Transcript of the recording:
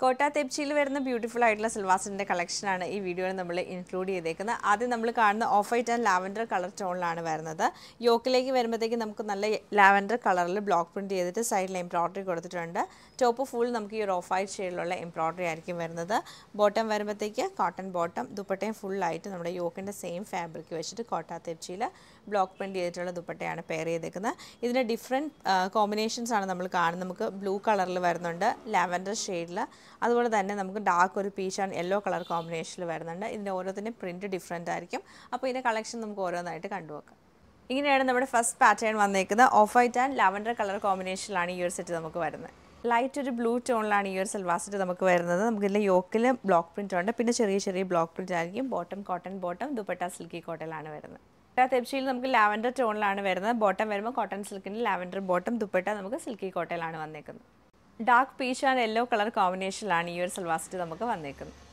കോട്ട തെപ്ചിയിൽ വരുന്ന ബ്യൂട്ടിഫുൾ ആയിട്ടുള്ള സിൽവാസിൻ്റെ കളക്ഷനാണ് ഈ വീഡിയോയിൽ നമ്മൾ ഇൻക്ലൂഡ് ചെയ്തേക്കുന്നത് ആദ്യം നമ്മൾ കാണുന്ന off white and lavender colour ടോണിലാണ് വരുന്നത് യോക്കിലേക്ക് വരുമ്പോഴത്തേക്ക് നമുക്ക് നല്ല ലാവൻഡർ കളറിൽ ബ്ലോക്ക് പ്രിൻറ്റ് ചെയ്തിട്ട് സൈഡിൽ എംബ്രോയ്ഡറി കൊടുത്തിട്ടുണ്ട് ടോപ്പ് ഫുൾ നമുക്ക് ഈ ഓഫ് വൈറ്റ് ഷെയ്ഡിലുള്ള എംബ്രോയ്ഡറി ആയിരിക്കും വരുന്നത് ബോട്ടം വരുമ്പോഴത്തേക്ക് കോട്ടൺ ബോട്ടം ദുപ്പട്ടയും ഫുള്ളായിട്ട് നമ്മുടെ യോക്കിൻ്റെ സെയിം ഫാബ്രിക് വെച്ചിട്ട് കോട്ട തെപ്ചിയിൽ ബ്ലോക്ക് പ്രിൻറ്റ് ചെയ്തിട്ടുള്ള ദുപ്പട്ടയാണ് പെയർ ചെയ്തേക്കുന്നത് ഇതിൻ്റെ ഡിഫറെൻറ്റ് കോമ്പിനേഷൻസാണ് നമ്മൾ കാണുന്നത് നമുക്ക് ബ്ലൂ കളറിൽ വരുന്നുണ്ട് ലാവൻഡർ ഷെയ്ഡിൽ അതുപോലെ തന്നെ നമുക്ക് ഡാർക്ക് ഒരു പീച്ചാണ് യെല്ലോ കളർ കോമ്പിനേഷനിൽ വരുന്നുണ്ട് ഇതിൻ്റെ ഓരോത്തിൻ്റെ പ്രിൻറ്റ് ഡിഫറെൻ്റ് ആയിരിക്കും അപ്പോൾ ഇതിൻ്റെ കളക്ഷൻ നമുക്ക് ഓരോന്നായിട്ട് കണ്ടുവെക്കാം ഇങ്ങനെയാണ് നമ്മുടെ ഫസ്റ്റ് പാറ്റേൺ വന്നേക്കുന്നത് off white and lavender colour കോമ്പിനേഷനിലാണ് ഈ ഒരു സെറ്റ് നമുക്ക് വരുന്നത് ലൈറ്റ് ഒരു ബ്ലൂ ടോണിലാണ് ഈ ഒരു സെറ്റ് നമുക്ക് വരുന്നത് നമുക്ക് ഇതിൻ്റെ യോക്കിൽ ബ്ലോക്ക് പ്രിൻ്റ് ഉണ്ട് പിന്നെ ചെറിയ ചെറിയ ബ്ലോക്ക് പ്രിൻ്റ് ആയിരിക്കും bottom cotton bottom dupatta silky കോട്ടലാണ് വരുന്നത് തെപ്ശിയിൽ നമുക്ക് ലാവൻഡർ ടോണിലാണ് വരുന്നത് ബോട്ടം വരുമ്പോൾ കോട്ടൺ സിൽക്കിൻ്റെ ലാവൻഡർ ബോട്ടം ദുപ്പട്ട നമുക്ക് സിൽക്കി കോട്ടയിലാണ് വന്നേക്കുന്നത് dark peach and yellow colour കോമ്പിനേഷനിലാണ് ഈ ഒരു സൽവാസിറ്റി നമുക്ക് വന്നേക്കുന്നത്